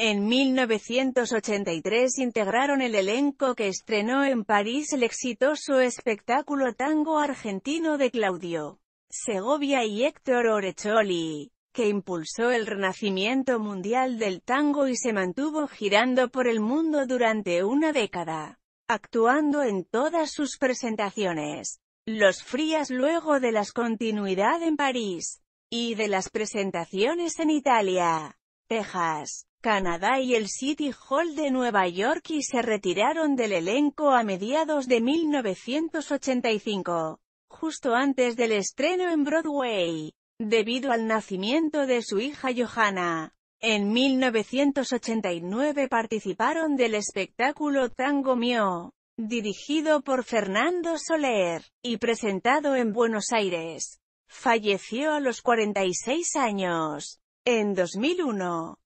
En 1983 integraron el elenco que estrenó en París el exitoso espectáculo tango argentino de Claudio Segovia y Héctor Orecholi, que impulsó el renacimiento mundial del tango y se mantuvo girando por el mundo durante una década, actuando en todas sus presentaciones. Los Frías luego de las continuidad en París, y de las presentaciones en Italia, Texas, Canadá y el City Hall de Nueva York y se retiraron del elenco a mediados de 1985, justo antes del estreno en Broadway, debido al nacimiento de su hija Johanna. En 1989 participaron del espectáculo Tango Mio, dirigido por Fernando Soler, y presentado en Buenos Aires. Falleció a los 46 años. En 2001.